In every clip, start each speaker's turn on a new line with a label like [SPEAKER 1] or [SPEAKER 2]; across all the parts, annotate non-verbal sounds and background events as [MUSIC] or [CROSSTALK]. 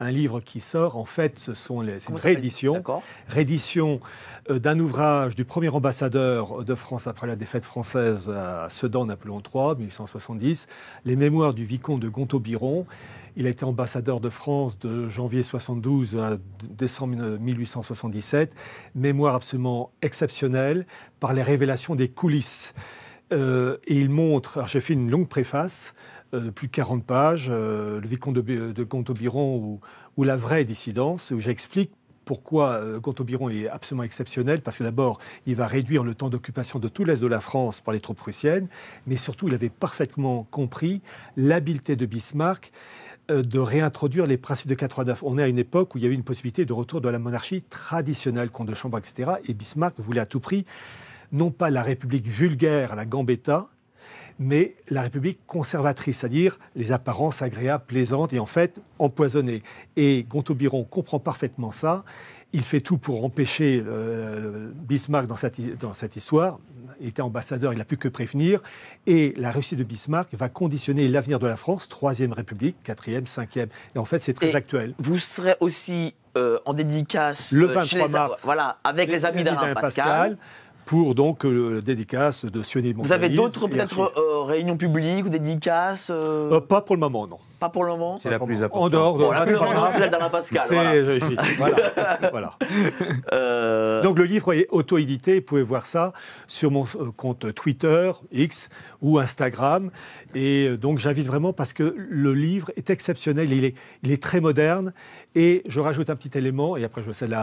[SPEAKER 1] un, livre qui sort, en fait, ce sont les, c'est une réédition, euh, d'un ouvrage du premier ambassadeur de France après la défaite française à Sedan, Napoléon III, 1870, les mémoires du vicomte de gontaut Il a été ambassadeur de France de janvier 72 à décembre 1877. Euh, Mémoire absolument exceptionnelle par les révélations des coulisses. Euh, et il montre, alors j'ai fait une longue préface, euh, plus de 40 pages, euh, le vicomte de, de ou, La vraie dissidence, où j'explique pourquoi euh, Contobiron est absolument exceptionnel, parce que d'abord, il va réduire le temps d'occupation de tout l'Est de la France par les troupes prussiennes, mais surtout, il avait parfaitement compris l'habileté de Bismarck de réintroduire les principes de 4-3-9. On est à une époque où il y avait une possibilité de retour de la monarchie traditionnelle, comte de chambre, etc. Et Bismarck voulait à tout prix non pas la République vulgaire, la gambetta, mais la République conservatrice, c'est-à-dire les apparences agréables, plaisantes et en fait empoisonnées. Et gontaut comprend parfaitement ça. Il fait tout pour empêcher euh, Bismarck dans cette, dans cette histoire. Il était ambassadeur, il n'a pu que prévenir. Et la réussite de Bismarck va conditionner l'avenir de la France, Troisième République, Quatrième, Cinquième. Et en fait, c'est très actuel. Vous serez aussi euh, en dédicace le euh, voilà, avec les, amis d'Alain Pascal pour donc euh, dédicace de Sioné Vous avez d'autres peut-être euh, euh, réunions publiques ou dédicaces euh Pas pour le moment, non. Pas pour le moment C'est la plus importante. En dehors de la plus c'est la Pascal. [LAUGHS] Voilà. voilà. Donc le livre est auto-édité, vous pouvez voir ça sur mon compte Twitter, X ou Instagram. Et donc j'invite vraiment parce que le livre est exceptionnel, il est, il est très moderne. Et je rajoute un petit élément, et après je cède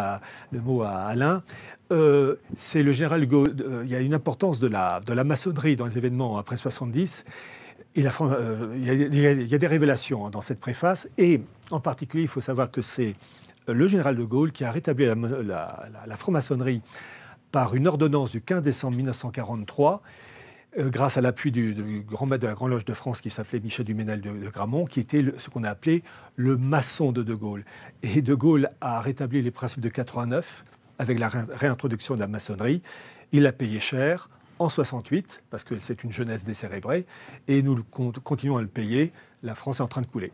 [SPEAKER 1] le mot à Alain. Euh, c'est le général Gaulle. Euh, il y a une importance de la, de la maçonnerie dans les événements après 70. Et euh, il, y a, des révélations hein, dans cette préface. Et en particulier, il faut savoir que c'est le général de Gaulle qui a rétabli la, franc-maçonnerie par une ordonnance du 15 décembre 1943 grâce à l'appui du, grand maître de la Grande Loge de France qui s'appelait Michel Duménel de, Gramont, qui était ce qu'on a appelé le maçon de De Gaulle. Et De Gaulle a rétabli les principes de 89 avec la réintroduction de la maçonnerie. Il a payé cher en 68, parce que c'est une jeunesse décérébrée, et nous continuons à le payer. La France est en train de couler.